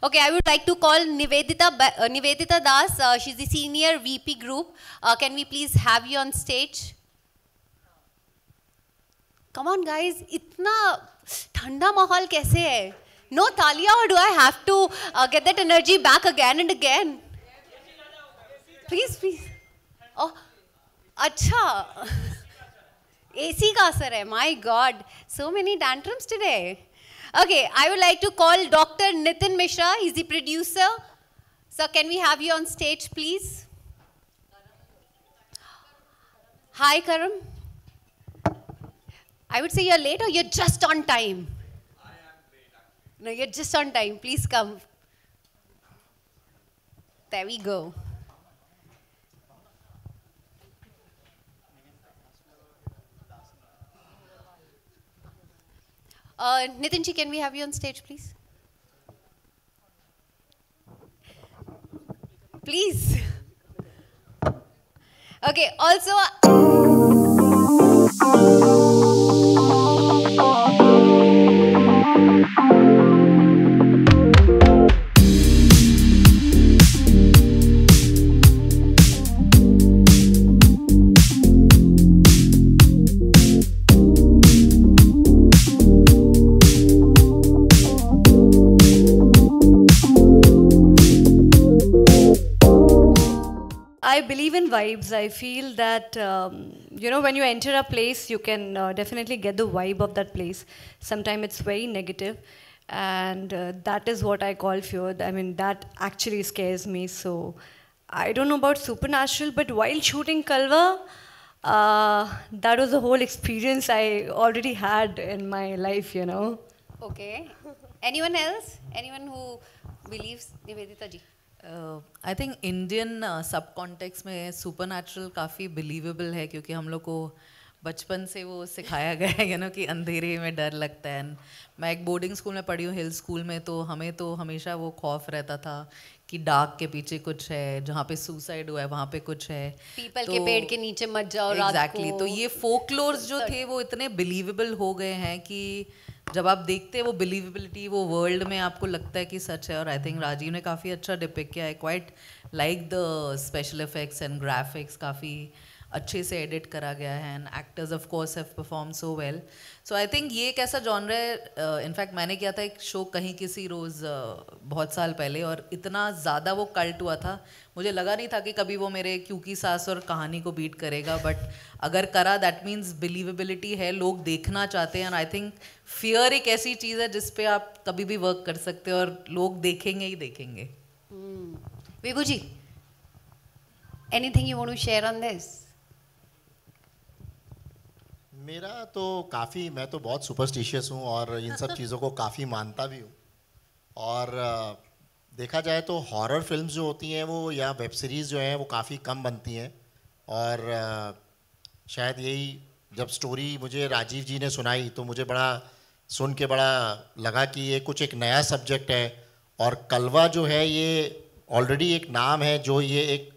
Okay, I would like to call Nivedita, uh, Nivedita Das. Uh, she's the senior VP group. Uh, can we please have you on stage? Come on, guys. Itna thanda mahal kaise hai? No talia or do I have to uh, get that energy back again and again? Please, please. Oh, acha. AC ka hai. My God. So many tantrums today. Okay, I would like to call Dr. Nitin Mishra. He's the producer. Sir, can we have you on stage, please? Hi, Karam. I would say you're late or you're just on time? I am late, No, you're just on time. Please come. There we go. Uh, Nitinji, can we have you on stage, please? Please. Okay, also... Uh, I feel that, um, you know, when you enter a place, you can uh, definitely get the vibe of that place. Sometimes it's very negative, and uh, that is what I call fear. I mean, that actually scares me. So I don't know about supernatural, but while shooting Kalva, uh, that was the whole experience I already had in my life, you know. Okay. Anyone else? Anyone who believes Nivedita ji? I think Indian सब context में supernatural काफ़ी believable है क्योंकि हम लोग को बचपन से वो सिखाया गया है यू नो कि अंधेरे में डर लगता है मैं एक बोर्डिंग स्कूल में पढ़ी हूँ हिल स्कूल में तो हमें तो हमेशा वो खौफ रहता था कि डार्क के पीछे कुछ है जहाँ पे सुसाइड हुआ है वहाँ पे कुछ है पीपल तो, के पेड़ के नीचे मत जाओ एग्जैक्टली exactly, तो ये फोकलोर्स जो थे वो इतने बिलीवेबल हो गए हैं कि जब आप देखते हैं वो बिलीवेबिलिटी वो वर्ल्ड में आपको लगता है कि सच है और आई थिंक राजीव ने काफ़ी अच्छा डिपिक किया है quite like the special effects and graphics काफ़ी अच्छे से एडिट करा गया है and actors of course have perform so well so I think ये एक ऐसा जॉनर है इनफैक्ट uh, मैंने किया था एक शो कहीं किसी रोज़ uh, बहुत साल पहले और इतना ज़्यादा वो कल्ट हुआ था मुझे लगा नहीं था कि कभी वो मेरे क्योंकि सास और कहानी को बीट करेगा बट अगर करा दैट मीन्स बिलीवेबिलिटी है लोग देखना चाहते हैं आई थिंक फियर एक ऐसी चीज़ है जिस पे आप कभी भी वर्क कर सकते हो और लोग देखेंगे ही देखेंगे Vibhu ji anything you want to share on this मेरा तो काफ़ी मैं तो बहुत सुपरस्टिशियस हूँ और इन सब चीज़ों को काफ़ी मानता भी हूँ और देखा जाए तो हॉरर फिल्म्स जो होती हैं वो या वेब सीरीज़ जो हैं वो काफ़ी कम बनती हैं और शायद यही जब स्टोरी मुझे राजीव जी ने सुनाई तो मुझे बड़ा सुन के बड़ा लगा कि ये कुछ एक नया सब्जेक्ट है और कलवा जो है ये ऑलरेडी एक नाम है जो ये एक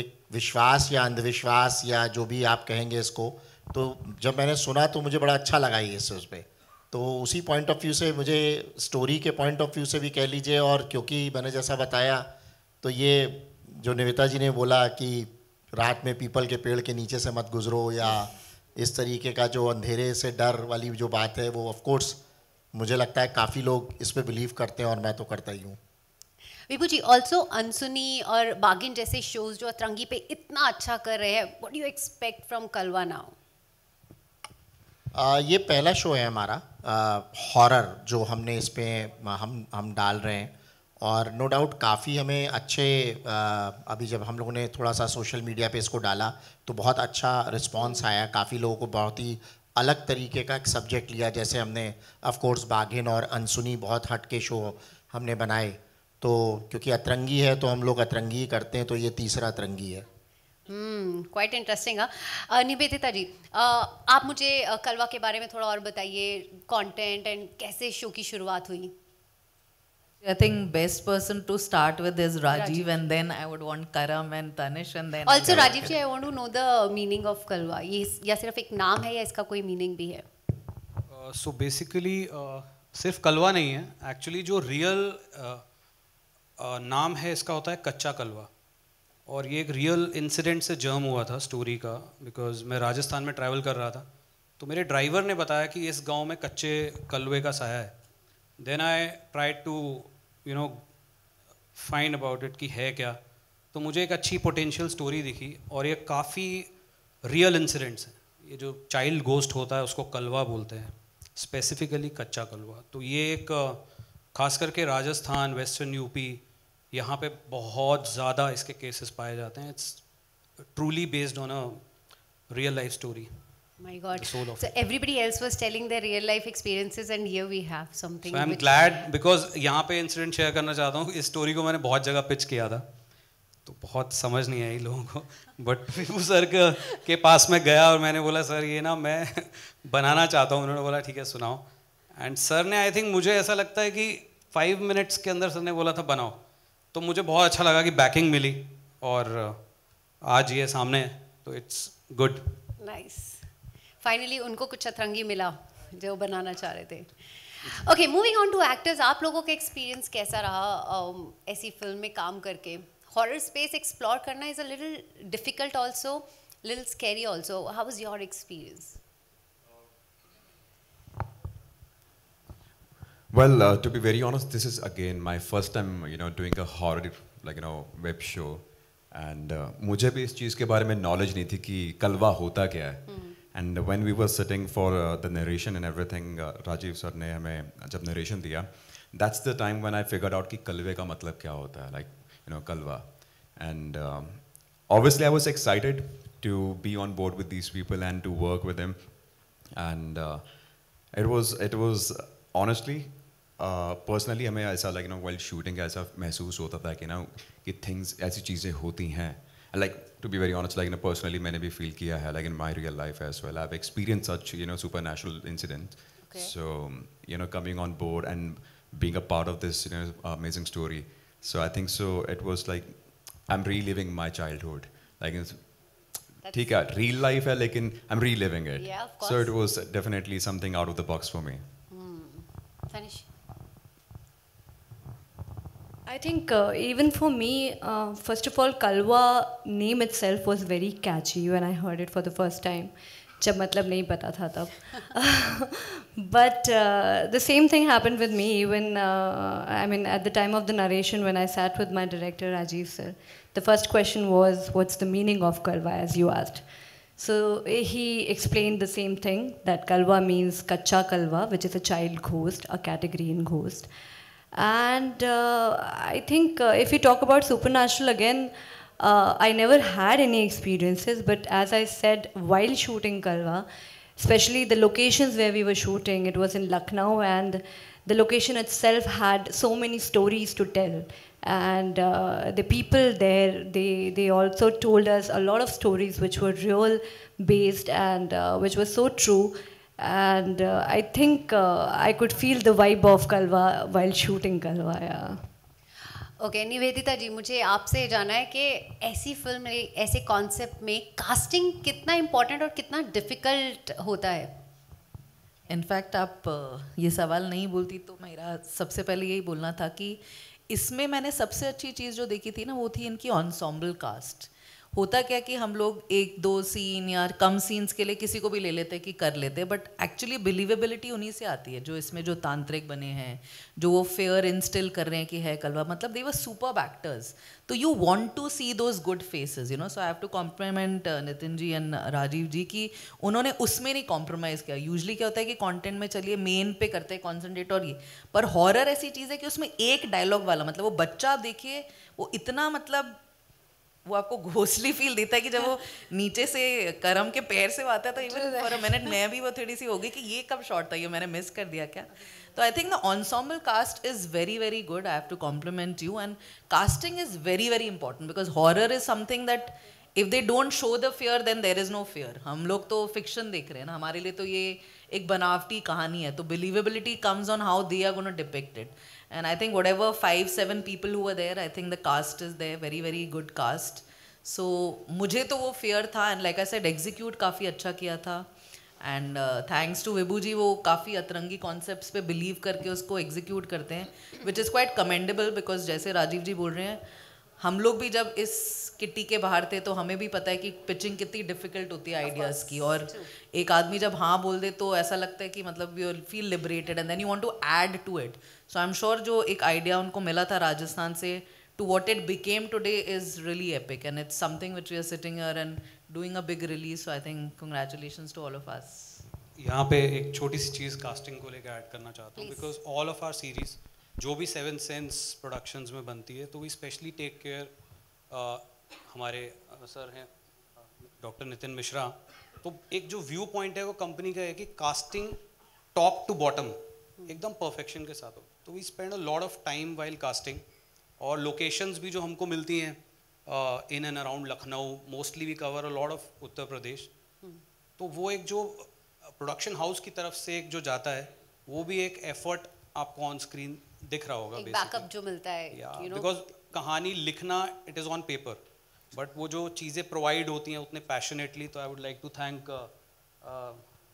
एक विश्वास या अंधविश्वास या जो भी आप कहेंगे इसको तो जब मैंने सुना तो मुझे बड़ा अच्छा लगा ये इस उस पर तो उसी पॉइंट ऑफ व्यू से मुझे स्टोरी के पॉइंट ऑफ व्यू से भी कह लीजिए और क्योंकि मैंने जैसा बताया तो ये जो निविता जी ने बोला कि रात में पीपल के पेड़ के नीचे से मत गुजरो या इस तरीके का जो अंधेरे से डर वाली जो बात है वो ऑफकोर्स मुझे लगता है काफ़ी लोग इस पर बिलीव करते हैं और मैं तो करता ही हूँ विभू जी ऑल्सो अनसुनी और बागिन जैसे शोज जो अतरंगी पे इतना अच्छा कर रहे हैं what you expect from Kalwa now ah, ये पहला शो है हमारा हॉरर जो हमने इस पर हम हम डाल रहे हैं और नो डाउट काफ़ी हमें अच्छे आ, अभी जब हम लोगों ने थोड़ा सा सोशल मीडिया पे इसको डाला तो बहुत अच्छा रिस्पांस आया काफ़ी लोगों को बहुत ही अलग तरीके का एक सब्जेक्ट लिया जैसे हमने ऑफ कोर्स बाघिन और अनसुनी बहुत हटके शो हमने बनाए तो क्योंकि अतरंगी है तो हम लोग अतरंगी करते हैं तो ये तीसरा अतरंगी है क्वाइट हम्म, हाँ। इंटरेस्टिंग निवेदिता जी uh, आप मुझे uh, कलवा के बारे में थोड़ा और बताइए कंटेंट एंड कैसे शो की शुरुआत हुई I think best person to start with is Rajeev and then I would want Karam and Tanish and then also Rajeev ji I want to know the meaning of Kalwa ये या सिर्फ एक नाम है या इसका कोई मीनिंग भी है सो uh, बेसिकली uh, सिर्फ कलवा नहीं है एक्चुअली जो रियल uh, नाम है इसका होता है कच्चा कलवा और ये एक रियल इंसिडेंट से जर्म हुआ था स्टोरी का बिकॉज मैं राजस्थान में ट्रैवल कर रहा था तो मेरे ड्राइवर ने बताया कि इस गांव में कच्चे कलवे का साया है then I try to you know find about it कि है क्या तो मुझे एक अच्छी पोटेंशियल स्टोरी दिखी और ये काफ़ी रियल इंसिडेंट्स हैं ये जो चाइल्ड गोस्ट होता है उसको कलवा बोलते हैं स्पेसिफिकली कच्चा कलवा तो ये एक खास करके राजस्थान वेस्टर्न यूपी यहाँ पे बहुत ज़्यादा इसके केसेस पाए जाते हैं it's truly based on a real life story My God. so it. everybody else was telling their real life experiences and here we have something. So I'm glad because यहाँ पे incident share करना चाहता हूँ इस story को मैंने बहुत जगह pitch किया था तो बहुत समझ नहीं आई लोगों को बट वो सर के, के पास में गया और मैंने बोला सर ये ना मैं बनाना चाहता हूँ उन्होंने बोला ठीक है सुनाओ एंड सर ने आई थिंक मुझे ऐसा लगता है कि फाइव मिनट्स के अंदर सर ने बोला था बनाओ तो मुझे बहुत अच्छा लगा कि बैकिंग मिली और आज ये सामने तो इट्स गुड नाइस फाइनली उनको कुछ अतरंगी मिला जो बनाना चाह रहे थे okay moving on to actors आप लोगों का एक्सपीरियंस कैसा रहा um, ऐसी फिल्म में काम करके हॉरर स्पेस एक्सप्लोर करना is a little difficult also little scary also how is your experience Well, uh, to be very honest, this is again my first time, you know, doing a horror like you know web show, and uh, मुझे भी इस चीज़ के बारे में knowledge नहीं थी कि कलवा होता क्या है. Mm. And when we were sitting for uh, the narration and everything, uh, Rajiv sir ने हमें जब narration दिया, that's the time when I figured out कि कलवे का मतलब क्या होता है, like you know Kalwa. And um, obviously I was excited to be on board with these people and to work with them, and uh, it was it was honestly personally uh, हमें ऐसा like ना world shooting ऐसा महसूस होता था कि ना कि थिंग्स ऐसी चीज़ें होती हैं like to be very honest like ना पर्सनली मैंने भी फील किया है like in my real life as well I experience such you know super national incident so you know coming on board and being a part of this amazing story so I think so it was like I am reliving my childhood like ठीक है real life है लेकिन I am री living it so it was definitely something out of the box for me finish I think uh, even for me, uh, first of all, Kalwa name itself was very catchy when I heard it for the first time. जब मतलब नहीं पता था तब but uh, the same thing happened with me even uh, I mean at the time of the narration when I sat with my director Rajiv sir the first question was what's the meaning of kalwa as you asked so eh, he explained the same thing that kalwa means kacha kalwa which is a child ghost a category in ghost uh, and uh, I think uh, if we talk about supernatural again, uh, I never had any experiences, but as I said, while shooting Kalwa, especially the locations where we were shooting, it was in Lucknow, and the location itself had so many stories to tell. And uh, the people there, they, they also told us a lot of stories which were real based and uh, which were so true and uh, I think uh, I could feel the vibe of Kalwa while shooting Kalwa. Yeah. Okay Nivedita ji मुझे आपसे जाना है कि ऐसी film ऐसे concept में casting कितना important और कितना डिफिकल्ट होता है इनफैक्ट आप uh, ये सवाल नहीं बोलती तो मेरा सबसे पहले यही बोलना था कि इसमें मैंने सबसे अच्छी चीज़ जो देखी थी ना वो थी इनकी ऑनसॉम्बल कास्ट होता क्या कि हम लोग एक दो सीन या कम सीन्स के लिए किसी को भी ले लेते कि कर लेते बट एक्चुअली बिलीवेबिलिटी उन्हीं से आती है जो इसमें जो तांत्रिक बने हैं जो वो फेयर इंस्टिल कर रहे हैं कि है कलवा मतलब दे वर सुपर एक्टर्स तो you want to see those good faces you know so I have to compliment Nitin ji and Rajeev ji की उन्होंने उसमें नहीं कॉम्प्रोमाइज़ किया यूजली क्या होता है कि कॉन्टेंट में चलिए मेन पे करते हैं कॉन्सेंट्रेट और ये पर हॉरर ऐसी चीज़ है कि उसमें एक डायलॉग वाला मतलब वो बच्चा देखिए वो इतना मतलब वो आपको घोसली फील देता है कि जब वो नीचे से करम के पैर से आता था इवन फॉर अ मिनट मैं भी वो थोड़ी सी होगी कि ये कब शॉट था ये मैंने मिस कर दिया क्या तो I think the ensemble cast is very very good I have to compliment you and casting is very very important because horror is something that if they don't show the fear then there is no fear हम लोग तो fiction देख रहे हैं ना हमारे लिए तो ये एक बनावटी कहानी है तो believability comes on how they are gonna depicted And I think whatever five, seven people who were there, I think the cast is there, very, very good cast. So so, मुझे तो वो फेयर था and like I said execute काफ़ी अच्छा किया था and thanks to Vibhu ji वो काफ़ी अतरंगी कॉन्सेप्ट पे बिलीव करके उसको एग्जीक्यूट करते हैं which is quite commendable because जैसे राजीव जी बोल रहे हैं हम लोग भी जब इस किटी के बाहर थे तो हमें भी पता है कि पिचिंग कितनी डिफिकल्ट होती है आइडियाज़ की और एक आदमी जब हाँ बोल दे तो ऐसा लगता है कि मतलब you feel liberated and then you want to add to it so I am sure जो एक आइडिया उनको मिला था राजस्थान से to what it became today is really epic and it's something which we are sitting here and doing a big release so I think congratulation to all of us यहाँ पे एक छोटी सी चीज़ कास्टिंग को लेकर ऐड करना चाहता हूँ because all of our series जो भी सेवन सेंस प्रोडक्शंस में बनती है तो वी स्पेशली टेक केयर हमारे सर हैं डॉक्टर नितिन मिश्रा तो एक जो व्यू पॉइंट है वो कंपनी का है कि कास्टिंग टॉप टू बॉटम एकदम परफेक्शन के साथ हो तो we spend a lot of time while casting और लोकेशंस भी जो हमको मिलती हैं in and around Lucknow mostly we cover a lot of Uttar Pradesh तो वो एक जो प्रोडक्शन हाउस की तरफ से एक जो जाता है वो भी एक एफर्ट आपको ऑन स्क्रीन दिख रहा होगा एक बैकअप जो मिलता है बिकॉज yeah, you know, कहानी लिखना it is on paper but वो जो चीज़ें प्रोवाइड होती हैं उतने पैशनेटली तो I would like to thank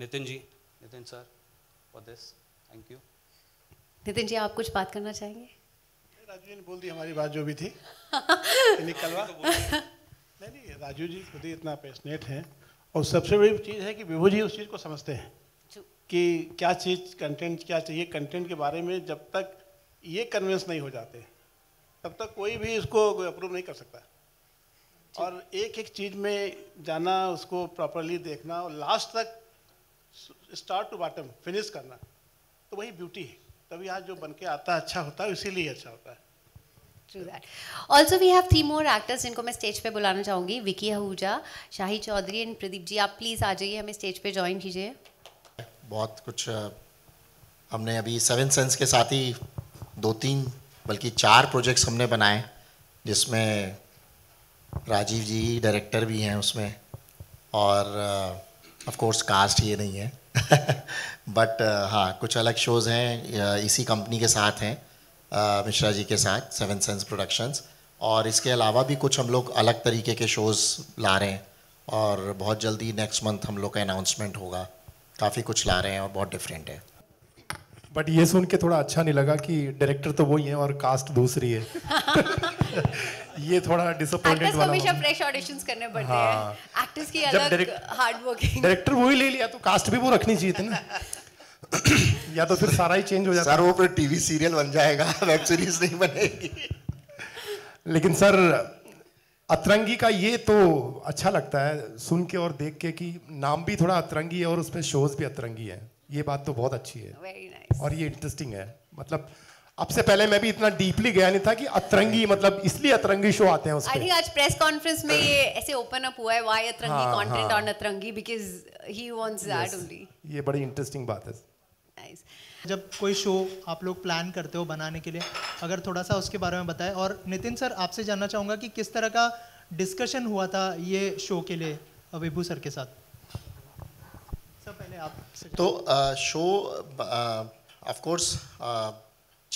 Nitin ji Nitin sir for this thank you Nitin ji आप कुछ बात करना चाहेंगे राजू जी ने बोल दी हमारी बात जो भी थी निकलवा नहीं नहीं राजू जी खुद ही इतना पैशनेट हैं और सबसे बड़ी चीज़ है कि विभू जी उस चीज़ को समझते हैं कि क्या चीज़ कंटेंट क्या चाहिए कंटेंट के बारे में जब तक ये कन्विंस नहीं हो जाते तब तक कोई भी इसको अप्रूव नहीं कर सकता और एक एक चीज़ में जाना उसको प्रॉपरली देखना और लास्ट तक स्टार्ट टू बॉटम फिनिश करना तो वही ब्यूटी है तभी आज जो बन के आता है अच्छा होता है इसीलिए अच्छा होता है also we have three more actors जिनको मैं स्टेज पे बुलाना चाहूंगी विकी आहूजा शाही चौधरी एंड प्रदीप जी आप प्लीज़ आ जाइए हमें स्टेज पे ज्वाइन कीजिए बहुत कुछ हमने अभी सेवन सेंस के साथ ही दो तीन बल्कि चार प्रोजेक्ट्स हमने बनाए जिसमें राजीव जी डायरेक्टर भी हैं उसमें और ऑफ कोर्स कास्ट ये नहीं है बट uh, हाँ कुछ अलग शोज़ हैं uh, इसी कंपनी के साथ हैं uh, मिश्रा जी के साथ सेवन सेंस प्रोडक्शंस और इसके अलावा भी कुछ हम लोग अलग तरीके के शोज़ ला रहे हैं और बहुत जल्दी नेक्स्ट मंथ हम लोग का अनाउंसमेंट होगा काफ़ी कुछ ला रहे हैं और बहुत डिफरेंट है बट ये सुन के थोड़ा अच्छा नहीं लगा कि डायरेक्टर तो वही है और कास्ट दूसरी है ये थोड़ा डिसअपॉइंटेड वाला हमेशा फ्रेश ऑडिशंस करने पड़ते हाँ। हैं एक्टर्स की अलग हार्ड वर्किंग डायरेक्टर वही ले लिया तो कास्ट भी वो रखनी चाहिए थी ना या तो फिर सारा ही चेंज हो जाता सर वो फिर टीवी सीरियल बन जाएगा वेब सीरीज नहीं बनेगी लेकिन सर अतरंगी का ये तो अच्छा लगता है सुन के और देख के कि नाम भी थोड़ा अतरंगी है और उसमें शोज भी अतरंगी है ये बात तो बहुत अच्छी है वेरी और ये इंटरेस्टिंग है मतलब अब से पहले मैं भी इतना डीपली गया नहीं था कि अतरंगी मतलब इसलिए अतरंगी शो आते हैं आई थिंक आज प्रेस कॉन्फ्रेंस में ये ऐसे ओपन अप हुआ है व्हाई अतरंगी कंटेंट हाँ, ऑन हाँ। Atrangi because he wants that only ये बड़ी इंटरेस्टिंग बात है नाइस जब कोई शो आप लोग प्लान करते हो बनाने के लिए अगर थोड़ा सा उसके बारे में बताएं और नितिन सर आपसे जानना चाहूंगा कि किस तरह का डिस्कशन हुआ था ये शो के लिए विभू सर के साथ तो शो ऑफ कोर्स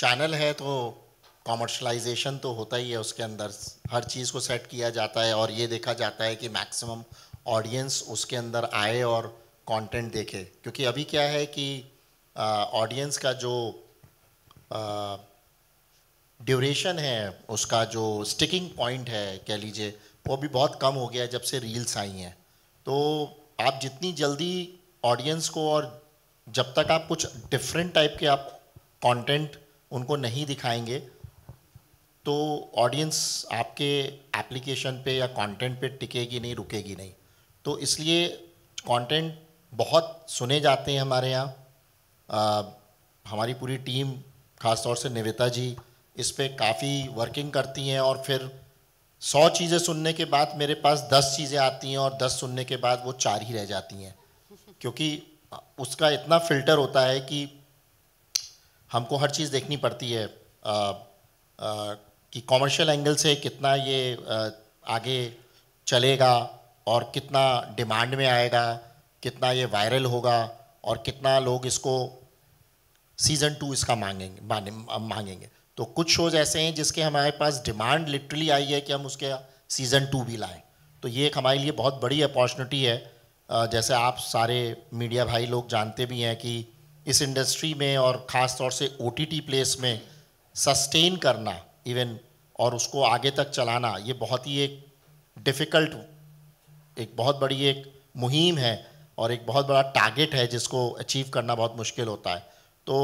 चैनल है तो कॉमर्शलाइजेशन तो होता ही है उसके अंदर हर चीज़ को सेट किया जाता है और ये देखा जाता है कि मैक्सिमम ऑडियंस उसके अंदर आए और कंटेंट देखे क्योंकि अभी क्या है कि ऑडियंस uh, का जो ड्यूरेशन uh, है उसका जो स्टिकिंग पॉइंट है कह लीजिए वो भी बहुत कम हो गया है जब से रील्स आई हैं तो आप जितनी जल्दी ऑडियंस को और जब तक आप कुछ डिफरेंट टाइप के आप कंटेंट उनको नहीं दिखाएंगे तो ऑडियंस आपके एप्लीकेशन पे या कंटेंट पे टिकेगी नहीं रुकेगी नहीं तो इसलिए कंटेंट बहुत सुने जाते हैं हमारे यहाँ हमारी पूरी टीम खासतौर से निवेदा जी इस पर काफ़ी वर्किंग करती हैं और फिर सौ चीज़ें सुनने के बाद मेरे पास दस चीज़ें आती हैं और दस सुनने के बाद वो चार ही रह जाती हैं क्योंकि उसका इतना फिल्टर होता है कि हमको हर चीज़ देखनी पड़ती है आ, आ, कि कॉमर्शियल एंगल से कितना ये आ, आगे चलेगा और कितना डिमांड में आएगा कितना ये वायरल होगा और कितना लोग इसको सीज़न टू इसका मांगेंगे माने, मांगेंगे तो कुछ शोज़ ऐसे हैं जिसके हमारे पास डिमांड लिटरली आई है कि हम उसके सीज़न टू भी लाएं तो ये एक हमारे लिए बहुत बड़ी अपॉर्चुनिटी है जैसे आप सारे मीडिया भाई लोग जानते भी हैं कि इस इंडस्ट्री में और ख़ास तौर से ओ प्लेस में सस्टेन करना इवन और उसको आगे तक चलाना ये बहुत ही एक डिफ़िकल्ट एक बहुत बड़ी एक मुहिम है और एक बहुत बड़ा टारगेट है जिसको अचीव करना बहुत मुश्किल होता है तो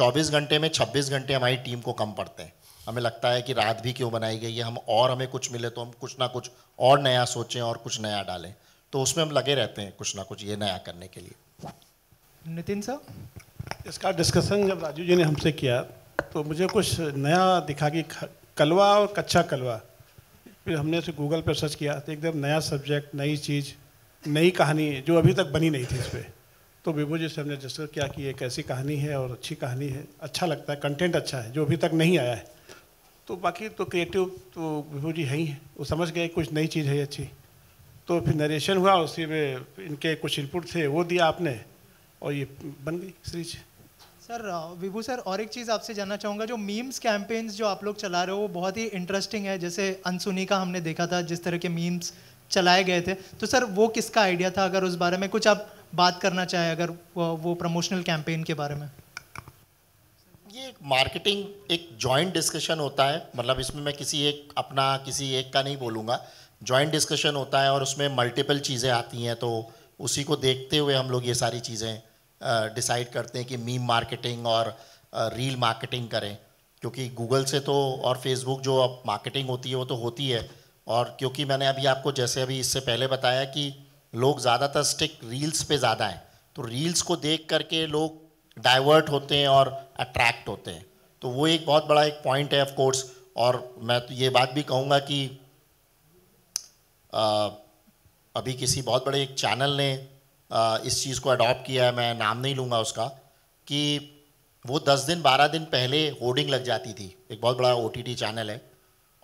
24 घंटे में 26 घंटे हमारी टीम को कम पड़ते हैं हमें लगता है कि रात भी क्यों बनाई गई है हम और हमें कुछ मिले तो हम कुछ ना कुछ और नया सोचें और कुछ नया डालें तो उसमें हम लगे रहते हैं कुछ ना कुछ ये नया करने के लिए नितिन साहब इसका डिस्कशन जब राजू जी ने हमसे किया तो मुझे कुछ नया दिखा कि कलवा और कच्चा कलवा फिर हमने उसे गूगल पर सर्च किया तो एकदम नया सब्जेक्ट नई चीज़ नई कहानी जो अभी तक बनी नहीं थी इस पर तो विभू जी से हमने डिस्कस किया कि एक ऐसी कहानी है और अच्छी कहानी है अच्छा लगता है कंटेंट अच्छा है जो अभी तक नहीं आया है तो बाकी तो क्रिएटिव तो विभू जी है ही वो समझ गए कुछ नई चीज़ है अच्छी तो फिर नरेशन हुआ उसी में इनके कुछ इनपुट थे वो दिया आपने और ये बन गई सीरीज सर विभू सर और एक चीज़ आपसे जानना चाहूँगा जो मीम्स कैंपेन्स जो आप लोग चला रहे हो वो बहुत ही इंटरेस्टिंग है जैसे अनसुनी का हमने देखा था जिस तरह के मीम्स चलाए गए थे तो सर वो किसका आइडिया था अगर उस बारे में कुछ आप बात करना चाहें अगर वो प्रमोशनल कैंपेन के बारे में ये एक मार्केटिंग एक जॉइंट डिस्कशन होता है मतलब इसमें मैं किसी एक अपना किसी एक का नहीं बोलूँगा ज्वाइंट डिस्कशन होता है और उसमें मल्टीपल चीज़ें आती हैं तो उसी को देखते हुए हम लोग ये सारी चीज़ें डिसाइड करते हैं कि मीम मार्केटिंग और रील मार्केटिंग करें क्योंकि गूगल से तो और फेसबुक जो अब मार्केटिंग होती है वो तो होती है और क्योंकि मैंने अभी आपको जैसे अभी इससे पहले बताया कि लोग ज़्यादातर स्टिक रील्स पे ज़्यादा हैं तो रील्स को देख करके लोग डाइवर्ट होते हैं और अट्रैक्ट होते हैं तो वो एक बहुत बड़ा एक पॉइंट है ऑफ कोर्स और मैं तो ये बात भी कहूँगा कि अभी किसी बहुत बड़े एक चैनल ने इस चीज़ को अडॉप्ट किया है मैं नाम नहीं लूँगा उसका कि वो दस दिन बारह दिन पहले होर्डिंग लग जाती थी एक बहुत बड़ा ओ चैनल है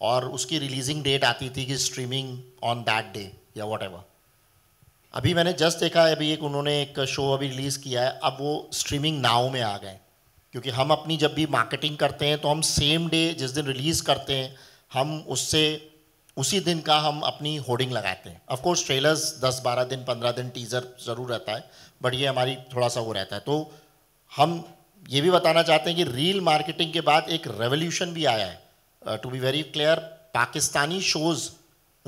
और उसकी रिलीजिंग डेट आती थी कि स्ट्रीमिंग ऑन दैट डे या वॉट अभी मैंने जस्ट देखा है अभी एक उन्होंने एक शो अभी रिलीज़ किया है अब वो स्ट्रीमिंग नाव में आ गए क्योंकि हम अपनी जब भी मार्केटिंग करते हैं तो हम सेम डे जिस दिन रिलीज़ करते हैं हम उससे उसी दिन का हम अपनी होर्डिंग लगाते हैं ऑफकोर्स ट्रेलर्स दस बारह दिन पंद्रह दिन टीज़र ज़रूर रहता है बट ये हमारी थोड़ा सा वो रहता है तो हम ये भी बताना चाहते हैं कि रील मार्केटिंग के बाद एक रेवोल्यूशन भी आया है to be very clear Pakistani shows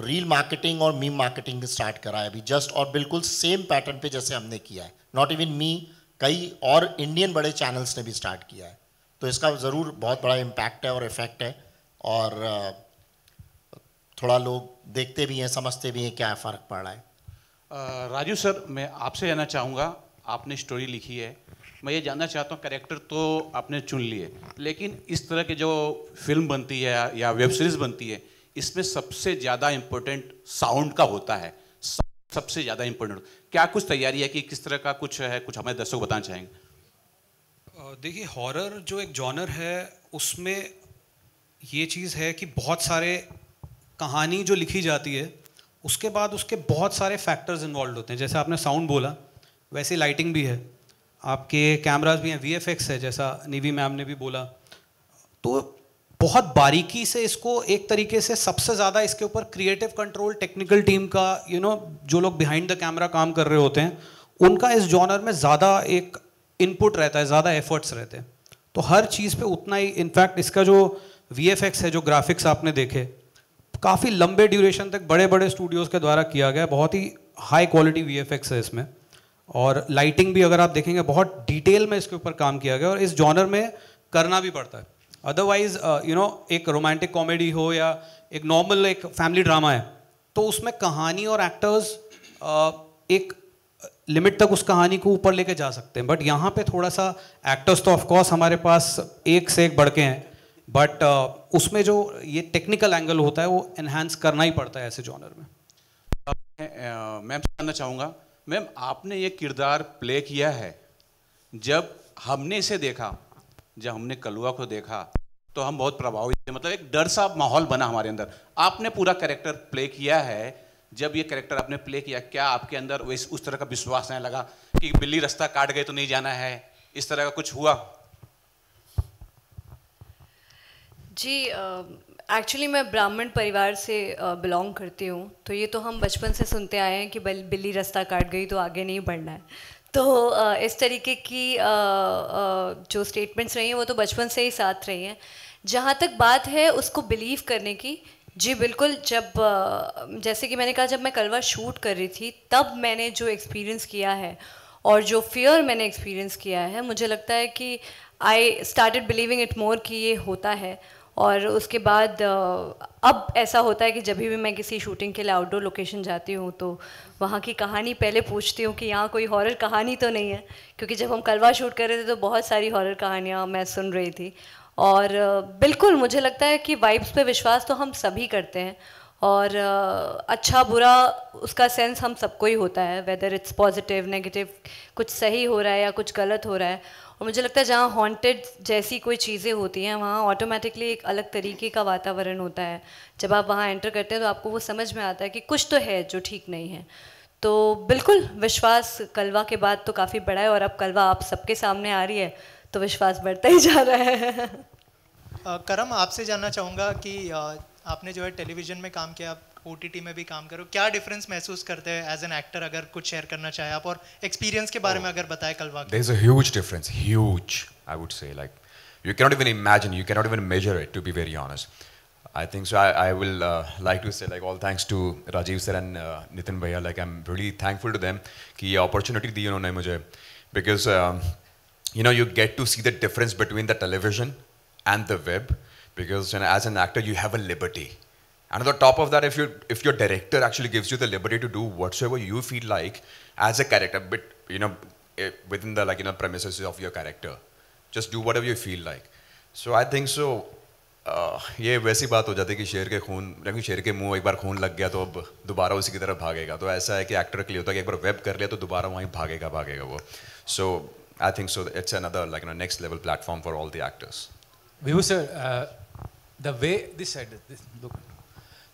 reel marketing और मीम मार्केटिंग स्टार्ट करा है अभी जस्ट और बिल्कुल सेम पैटर्न पे जैसे हमने किया है नॉट इवन मी कई और इंडियन बड़े चैनल्स ने भी स्टार्ट किया है तो इसका ज़रूर बहुत बड़ा इम्पैक्ट है और इफेक्ट है और uh, थोड़ा लोग देखते भी हैं समझते भी हैं क्या फ़र्क पड़ रहा है राजू सर मैं आपसे जानना चाहूँगा आपने स्टोरी लिखी है मैं ये जानना चाहता हूँ कैरेक्टर तो आपने चुन लिए लेकिन इस तरह की जो फिल्म बनती है या वेब सीरीज़ बनती है इसमें सबसे ज़्यादा इम्पोर्टेंट साउंड का होता है सबसे ज़्यादा इम्पोर्टेंट क्या कुछ तैयारी है कि किस तरह का कुछ है कुछ हमारे दर्शक बताना चाहेंगे देखिए हॉरर जो एक जॉनर है उसमें ये चीज़ है कि बहुत सारे कहानी जो लिखी जाती है उसके बाद उसके बहुत सारे फैक्टर्स इन्वॉल्व होते हैं जैसे आपने साउंड बोला वैसे लाइटिंग भी है आपके कैमराज भी हैं वी है जैसा निवी मैम ने भी बोला तो बहुत बारीकी से इसको एक तरीके से सबसे ज़्यादा इसके ऊपर क्रिएटिव कंट्रोल टेक्निकल टीम का यू you नो know, जो लोग बिहाइंड द कैमरा काम कर रहे होते हैं उनका इस जॉनर में ज़्यादा एक इनपुट रहता है ज़्यादा एफर्ट्स रहते हैं तो हर चीज़ पे उतना ही इनफैक्ट इसका जो वी है जो ग्राफिक्स आपने देखे काफ़ी लंबे ड्यूरेशन तक बड़े बड़े स्टूडियोज़ के द्वारा किया गया बहुत ही हाई क्वालिटी वी है इसमें और लाइटिंग भी अगर आप देखेंगे बहुत डिटेल में इसके ऊपर काम किया गया और इस जॉनर में करना भी पड़ता है अदरवाइज यू नो एक रोमांटिक कॉमेडी हो या एक नॉर्मल एक फैमिली ड्रामा है तो उसमें कहानी और एक्टर्स uh, एक लिमिट तक उस कहानी को ऊपर लेके जा सकते हैं बट यहाँ पे थोड़ा सा एक्टर्स तो ऑफकोर्स हमारे पास एक से एक बढ़ के हैं बट uh, उसमें जो ये टेक्निकल एंगल होता है वो एनहेंस करना ही पड़ता है ऐसे जॉनर में मैम जानना चाहूँगा मैम आपने ये किरदार प्ले किया है जब हमने इसे देखा जब हमने कलुआ को देखा तो हम बहुत प्रभावित थे मतलब एक डर सा माहौल बना हमारे अंदर आपने पूरा कैरेक्टर प्ले किया है जब ये कैरेक्टर आपने प्ले किया क्या आपके अंदर उस तरह का विश्वास नहीं लगा कि बिल्ली रास्ता काट गए तो नहीं जाना है इस तरह का कुछ हुआ जी एक्चुअली मैं ब्राह्मण परिवार से बिलोंग करती हूँ तो ये तो हम बचपन से सुनते आए हैं कि बिल्ली रास्ता काट गई तो आगे नहीं बढ़ना है तो uh, इस तरीके की uh, uh, जो स्टेटमेंट्स रही हैं वो तो बचपन से ही साथ रही हैं जहाँ तक बात है उसको बिलीव करने की जी बिल्कुल जब जैसे कि मैंने कहा जब मैं कलवा शूट कर रही थी तब मैंने जो एक्सपीरियंस किया है और जो फियर मैंने एक्सपीरियंस किया है मुझे लगता है कि I started believing it more कि ये होता है और उसके बाद अब ऐसा होता है कि जब भी मैं किसी शूटिंग के लिए आउटडोर लोकेशन जाती हूँ तो वहाँ की कहानी पहले पूछती हूँ कि यहाँ कोई हॉरर कहानी तो नहीं है क्योंकि जब हम कलवा शूट कर रहे थे तो बहुत सारी हॉरर कहानियाँ मैं सुन रही थी और बिल्कुल मुझे लगता है कि वाइब्स पे विश्वास तो हम सभी करते हैं और अच्छा बुरा उसका सेंस हम सबको ही होता है वेदर इट्स पॉजिटिव नेगेटिव कुछ सही हो रहा है या कुछ गलत हो रहा है और मुझे लगता है जहाँ हॉन्टेड जैसी कोई चीज़ें होती हैं वहाँ ऑटोमेटिकली एक अलग तरीके का वातावरण होता है जब आप वहाँ एंटर करते हैं तो आपको वो समझ में आता है कि कुछ तो है जो ठीक नहीं है तो बिल्कुल विश्वास कलवा के बाद तो काफ़ी बड़ा है और अब कलवा आप सबके सामने आ रही है तो विश्वास बढ़ता ही जा रहा है करम आपसे जानना चाहूँगा कि आपने जो है टेलीविज़न में काम किया ओटीटी में भी काम करो क्या डिफरेंस महसूस करते हैं एज एन एक्टर अगर कुछ शेयर करना चाहे आप और एक्सपीरियंस के बारे oh, में अगर बताएं कल वक्त there difference huge I would say like you can not even imagine you can even measure it to be very honest I think so I I will like to say like all thanks to Rajiv sir and Nitin भैया like I am very thankful to them कि ये opportunity दी उन्होंने मुझे because you know you get to see the difference between the television and the web because as an actor you have a liberty And on the top of that, if, you, if your director actually gives you the liberty to do whatsoever you feel like as a character, but, you know, within the like, you know, premises of your character, just do whatever you feel like. So I think so. Uh, ये वैसी बात हो जाती है कि शेर के खून लेकिन शेर के मुंह एक बार खून लग गया तो अब दोबारा उसी की तरफ भागेगा तो ऐसा है कि एक्टर के लिए होता है कि एक बार वेब कर लिया तो दोबारा वहीं भागेगा भागेगा वो so I think so it's another like next level platform for all the actors Vibhu sir the way this side this look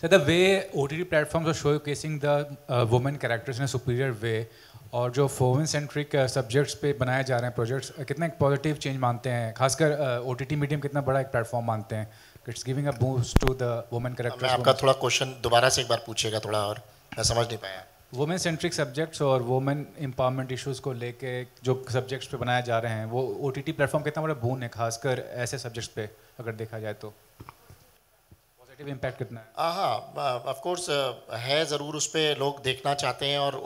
So the way OTT platforms are showcasing the uh, woman characters in a superior way और जो फोवन centric subjects पे बनाए जा रहे हैं projects uh, कितना एक positive change मानते हैं खासकर ओ टी टी मीडियम कितना बड़ा एक प्लेटफॉर्म मानते हैं it's giving a boost to the women characters आपका थोड़ा क्वेश्चन दोबारा से एक बार पूछेगा थोड़ा और मैं समझ नहीं पाया वुमेन सेंट्रिक सब्जेक्ट्स और वुमेन एम्पावरमेंट इशूज को लेके जो सब्जेक्ट्स पे बनाए जा रहे हैं वो ओ टी टी प्लेटफॉर्म कितना बड़ा बून है खासकर ऐसे सब्जेक्ट्स पे अगर देखा जाए तो नेगेटिव इम्पैक्ट कितना है हाँ ऑफकोर्स हाँ, है ज़रूर उस पर लोग देखना चाहते हैं और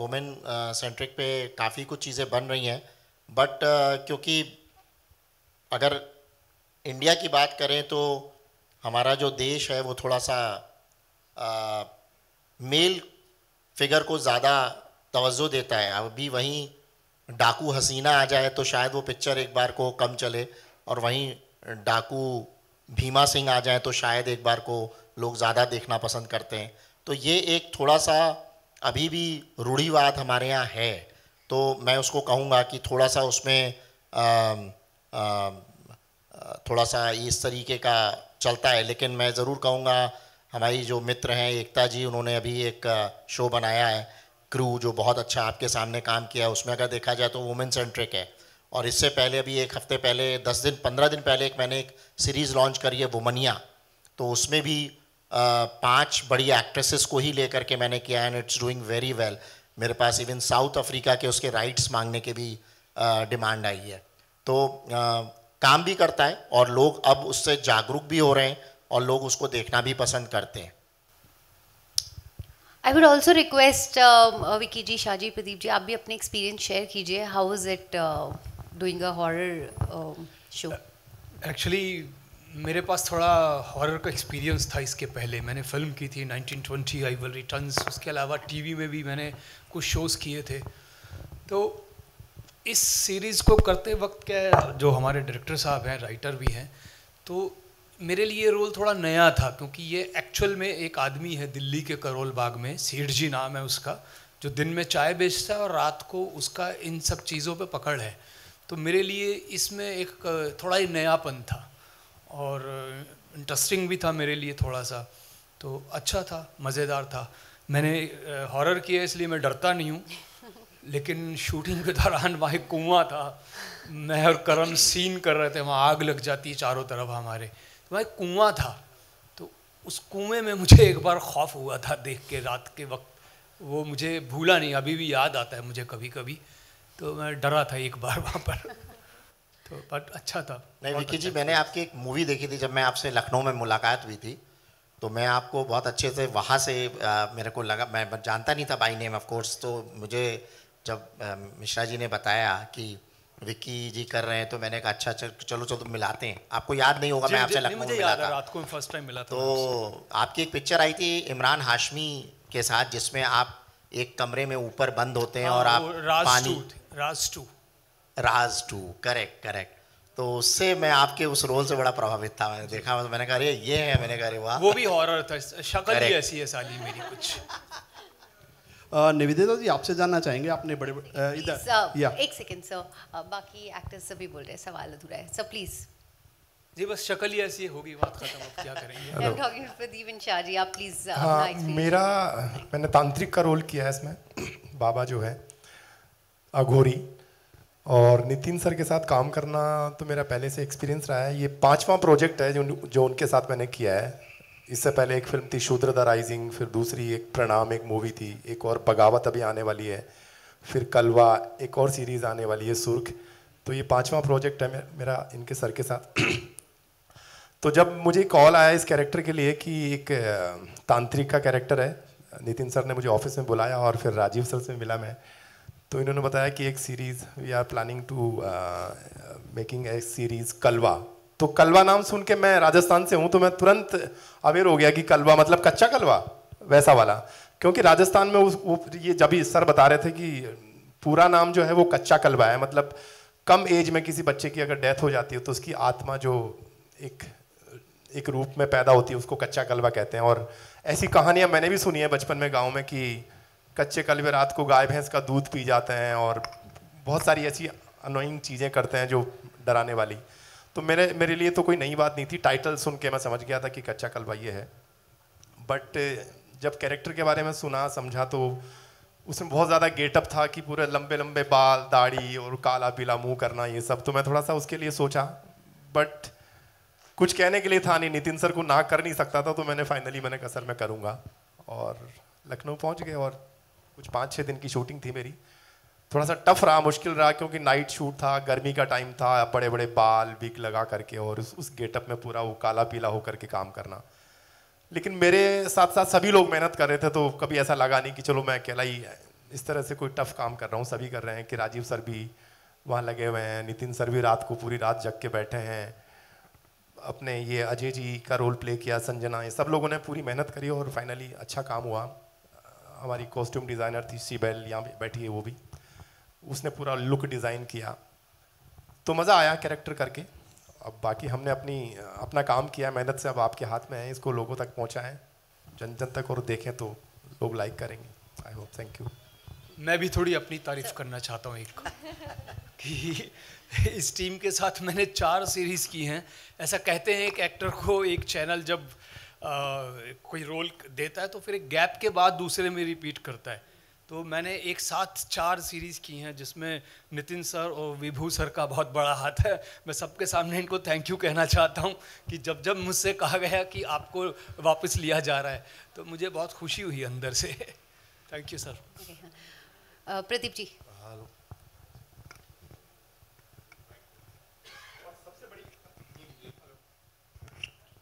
वुमेन सेंट्रिक पे काफ़ी कुछ चीज़ें बन रही हैं बट क्योंकि अगर इंडिया की बात करें तो हमारा जो देश है वो थोड़ा सा मेल फिगर को ज़्यादा तवज्जो देता है अब भी वहीं डाकू हसीना आ जाए तो शायद वो पिक्चर एक बार को कम चले और वहीं डाकू भीमा सिंह आ जाए तो शायद एक बार को लोग ज़्यादा देखना पसंद करते हैं तो ये एक थोड़ा सा अभी भी रूढ़ीवाद हमारे यहाँ है तो मैं उसको कहूँगा कि थोड़ा सा उसमें आ, आ, थोड़ा सा इस तरीके का चलता है लेकिन मैं ज़रूर कहूँगा हमारी जो मित्र हैं एकता जी उन्होंने अभी एक शो बनाया है क्रू जो बहुत अच्छा आपके सामने काम किया है उसमें अगर देखा जाए तो वुमेन सेंट्रिक है और इससे पहले अभी एक हफ्ते पहले दस दिन पंद्रह दिन पहले एक मैंने एक सीरीज़ लॉन्च करी है वुमनिया तो उसमें भी पांच बड़ी एक्ट्रेसेस को ही लेकर के मैंने किया and it's doing very well मेरे पास इवन साउथ अफ्रीका के उसके राइट्स मांगने के भी डिमांड आई है तो आ, काम भी करता है और लोग अब उससे जागरूक भी हो रहे हैं और लोग उसको देखना भी पसंद करते हैं I would also request Vicky ji Shahji Pradeep ji आप भी अपने एक्सपीरियंस शेयर कीजिए how is it doing a horror um, show? Actually, मेरे पास थोड़ा हॉरर का एक्सपीरियंस था इसके पहले मैंने फिल्म की थी 1920 आई विल रिटर्न्स उसके अलावा टीवी में भी मैंने कुछ शोज़ किए थे तो इस सीरीज़ को करते वक्त क्या जो हमारे डायरेक्टर साहब हैं राइटर भी हैं तो मेरे लिए रोल थोड़ा नया था क्योंकि ये एक्चुअल में एक आदमी है दिल्ली के करोल बाग में सेठ जी नाम है उसका जो दिन में चाय बेचता है और रात को उसका इन सब चीज़ों पे पकड़ है तो मेरे लिए इसमें एक थोड़ा ही नयापन था और इंटरेस्टिंग भी था मेरे लिए थोड़ा सा तो अच्छा था मज़ेदार था मैंने हॉरर किया इसलिए मैं डरता नहीं हूँ लेकिन शूटिंग के दौरान वहाँ एक कुआँ था मैं और करण सीन कर रहे थे वहाँ आग लग जाती है चारों तरफ हमारे तो वहाँ एक कुआँ था तो उस कुएँ में मुझे एक बार खौफ हुआ था देख के रात के वक्त वो मुझे भूला नहीं अभी भी याद आता है मुझे कभी कभी तो मैं डरा था एक बार वहाँ पर तो बट अच्छा था नहीं विकी जी अच्छा मैंने आपकी एक मूवी देखी थी जब मैं आपसे लखनऊ में मुलाकात हुई थी तो मैं आपको बहुत अच्छे से वहाँ से आ, मेरे को लगा मैं जानता नहीं था बाई नेम ऑफ कोर्स तो मुझे जब मिश्रा जी ने बताया कि विक्की जी कर रहे हैं तो मैंने कहा अच्छा, अच्छा चलो चलो तो मिलाते हैं आपको याद नहीं होगा मैं आपसे लखनऊ में मिला था रात को फर्स्ट टाइम मिला था तो आपकी एक पिक्चर आई थी इमरान हाशमी के साथ जिसमें आप एक कमरे में ऊपर बंद होते हैं हाँ, और आप पानी Raj two Raj two correct correct तो उससे मैं आपके उस रोल से बड़ा प्रभावित था मैंने देखा मैंने कहा ये है मैंने कहा वाह वो भी हॉरर था शक्ल भी ऐसी है साली मेरी कुछ निवेदिता जी आपसे जानना चाहेंगे आपने बड़े इधर या एक सेकंड सर बाकी एक्टर्स सभी बोल रहे हैं सवाल अधूरा है सर प्लीज जी बस शक्ल ही ऐसी होगी बात खत्म अब क्या करेंगे I am talking to Pradeep Shah ji आप प्लीज हाँ, मेरा मैंने तांत्रिक का रोल किया है इसमें बाबा जो है अघोरी और नितिन सर के साथ काम करना तो मेरा पहले से एक्सपीरियंस रहा है ये पांचवा प्रोजेक्ट है जो जो उनके साथ मैंने किया है इससे पहले एक फिल्म थी शूद्र द राइजिंग फिर दूसरी एक प्रणाम एक मूवी थी एक और बगावत अभी आने वाली है फिर कलवा एक और सीरीज़ आने वाली है सुर्ख तो ये पांचवा प्रोजेक्ट है मेरा इनके सर के साथ तो जब मुझे कॉल आया इस कैरेक्टर के लिए कि एक तांत्रिक का कैरेक्टर है नितिन सर ने मुझे ऑफिस में बुलाया और फिर राजीव सर से मिला मैं तो इन्होंने बताया कि एक series we are planning to making a series Kalwa तो कलवा नाम सुन के मैं राजस्थान से हूँ तो मैं तुरंत अवेयर हो गया कि कलवा मतलब कच्चा कलवा वैसा वाला क्योंकि राजस्थान में उस वो ये जब ही सर बता रहे थे कि पूरा नाम जो है वो कच्चा कलवा है मतलब कम एज में किसी बच्चे की अगर डेथ हो जाती है तो उसकी आत्मा जो एक एक रूप में पैदा होती है उसको कच्चा कलवा कहते हैं और ऐसी कहानियाँ मैंने भी सुनी है बचपन में गाँव में कि कच्चे में रात को गाय भैंस का दूध पी जाते हैं और बहुत सारी ऐसी अनोइंग चीज़ें करते हैं जो डराने वाली तो मेरे मेरे लिए तो कोई नई बात नहीं थी टाइटल सुन के मैं समझ गया था कि कच्चा कलवा ये है बट जब कैरेक्टर के बारे में सुना समझा तो उसमें बहुत ज़्यादा गेटअप था कि पूरे लंबे लंबे बाल दाढ़ी और काला पीला मुंह करना ये सब तो मैं थोड़ा सा उसके लिए सोचा बट कुछ कहने के लिए था नहीं नितिन सर को ना कर नहीं सकता था तो मैंने फाइनली मैंने कहा सर मैं करूँगा और लखनऊ पहुँच गए और कुछ पाँच छः दिन की शूटिंग थी मेरी थोड़ा सा टफ रहा मुश्किल रहा क्योंकि नाइट शूट था गर्मी का टाइम था बड़े बड़े बाल बिक लगा करके और उस उस गेटअप में पूरा वो काला पीला होकर के काम करना लेकिन मेरे साथ साथ सभी लोग मेहनत कर रहे थे तो कभी ऐसा लगा नहीं कि चलो मैं अकेला ही इस तरह से कोई टफ काम कर रहा हूँ सभी कर रहे हैं कि राजीव सर भी वहाँ लगे हुए हैं नितिन सर भी रात को पूरी रात जग के बैठे हैं अपने ये अजय जी का रोल प्ले किया संजना ये सब लोगों ने पूरी मेहनत करी और फाइनली अच्छा काम हुआ हमारी कॉस्ट्यूम डिज़ाइनर थी सीबेल यहाँ बैठी है वो भी उसने पूरा लुक डिज़ाइन किया तो मज़ा आया कैरेक्टर करके अब बाकी हमने अपनी अपना काम किया मेहनत से अब आपके हाथ में है इसको लोगों तक पहुँचाएँ जन जन तक और देखें तो लोग लाइक करेंगे आई होप थैंक यू मैं भी थोड़ी अपनी तारीफ करना चाहता हूँ एक कि इस टीम के साथ मैंने चार सीरीज़ की हैं ऐसा कहते हैं एक एक्टर को एक चैनल जब कोई रोल देता है तो फिर एक गैप के बाद दूसरे में रिपीट करता है तो मैंने एक साथ चार सीरीज़ की हैं जिसमें नितिन सर और विभू सर का बहुत बड़ा हाथ है मैं सबके सामने इनको थैंक यू कहना चाहता हूं कि जब जब मुझसे कहा गया कि आपको वापस लिया जा रहा है तो मुझे बहुत खुशी हुई अंदर से thank you sir Pradeep ji hello हाँ,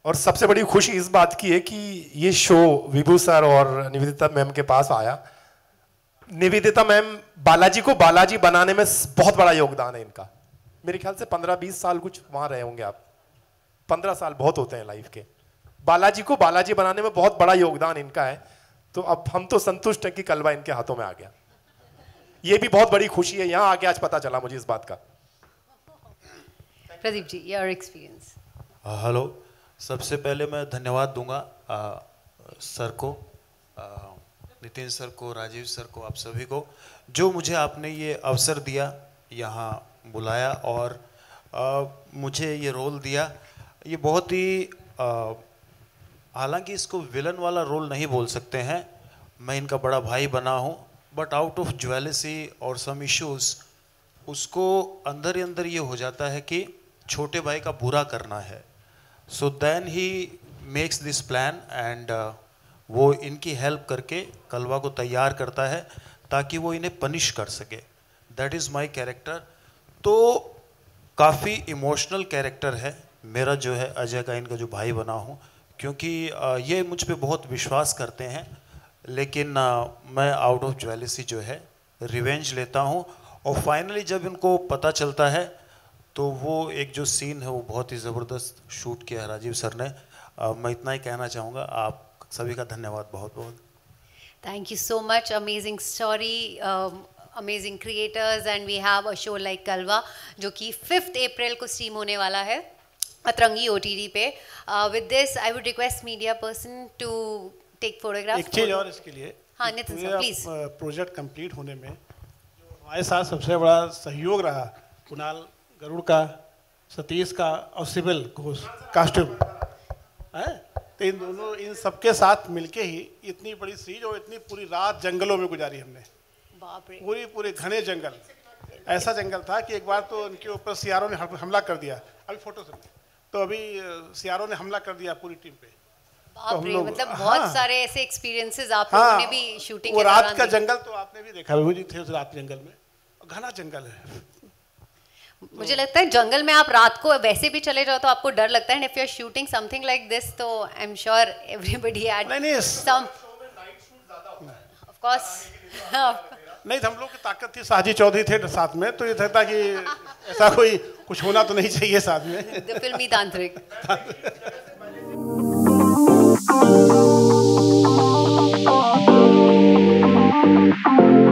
और सबसे बड़ी खुशी इस बात की है कि ये शो विभू सर और निवेदिता मैम के पास आया निवेदिता मैम बालाजी को बालाजी बनाने में बहुत बड़ा योगदान है इनका मेरे ख्याल से पंद्रह बीस साल कुछ वहां रहे होंगे आप पंद्रह साल बहुत होते हैं लाइफ के बालाजी को बालाजी बनाने में बहुत बड़ा योगदान इनका है तो अब हम तो संतुष्ट हैं कि कलवा इनके हाथों में आ गया ये भी बहुत बड़ी खुशी है यहाँ आके आज पता चला मुझे इस बात का Pradeep ji your experience hello सबसे पहले मैं धन्यवाद दूंगा आ, सर को नितिन सर को राजीव सर को आप सभी को जो मुझे आपने ये अवसर दिया यहाँ बुलाया और आ, मुझे ये रोल दिया ये बहुत ही हालांकि इसको विलन वाला रोल नहीं बोल सकते हैं मैं इनका बड़ा भाई बना हूँ बट आउट ऑफ ज्वेलसी और सम इश्यूज़ उसको अंदर ही अंदर ये हो जाता है कि छोटे भाई का बुरा करना है so then he makes this plan and वो इनकी हेल्प करके कलवा को तैयार करता है ताकि वो इन्हें पनिश कर सके दैट इज़ माई कैरेक्टर तो काफ़ी इमोशनल कैरेक्टर है मेरा जो है अजय का इनका जो भाई बना हूँ क्योंकि uh, ये मुझ पर बहुत विश्वास करते हैं लेकिन uh, मैं आउट ऑफ ज्वेलिसी जो है रिवेंज लेता हूँ और फाइनली जब इनको पता चलता है तो वो एक जो सीन है वो बहुत ही ज़बरदस्त शूट किया है राजीव सर ने आ, मैं इतना ही कहना चाहूँगा आप सभी का धन्यवाद बहुत बहुत thank you so much amazing story amazing creators and we have a show like Kalwa जो कि फिफ्थ अप्रैल को स्ट्रीम होने वाला है अतरंगी ओ टी डी पे with this I would request media person to take photograph एक चीज और इसके लिए हाँ Nitin sir please project complete होने में हमारे साथ सबसे बड़ा सहयोग रहा कुणाल गरुड़ का सतीश का और सिविल घोष कास्ट्यूम है तो इन दोनों इन सबके साथ मिलके ही इतनी बड़ी सीरीज और इतनी पूरी रात जंगलों में गुजारी हमने पूरी पूरे घने जंगल ऐसा जंगल था कि एक बार तो उनके ऊपर सियारों ने हमला कर दिया अभी फोटो सुन तो अभी सियारों ने हमला कर दिया पूरी टीम पे तो मतलब हाँ, बहुत सारे ऐसे एक्सपीरियंसेस आप हाँ। लोगों हाँ, ने भी शूटिंग के दौरान रात का जंगल तो आपने भी देखा विभू जी थे उस रात जंगल में घना जंगल है मुझे लगता है जंगल में आप रात को वैसे भी चले जाओ तो आपको डर लगता है if you are shooting something like this तो I am sure everybody at some of course नहीं हम लोग की ताकत थी साजी चौधरी थे साथ में तो ये था, था कि ऐसा कोई कुछ होना तो नहीं चाहिए साथ में फिल्मी तांत्रिक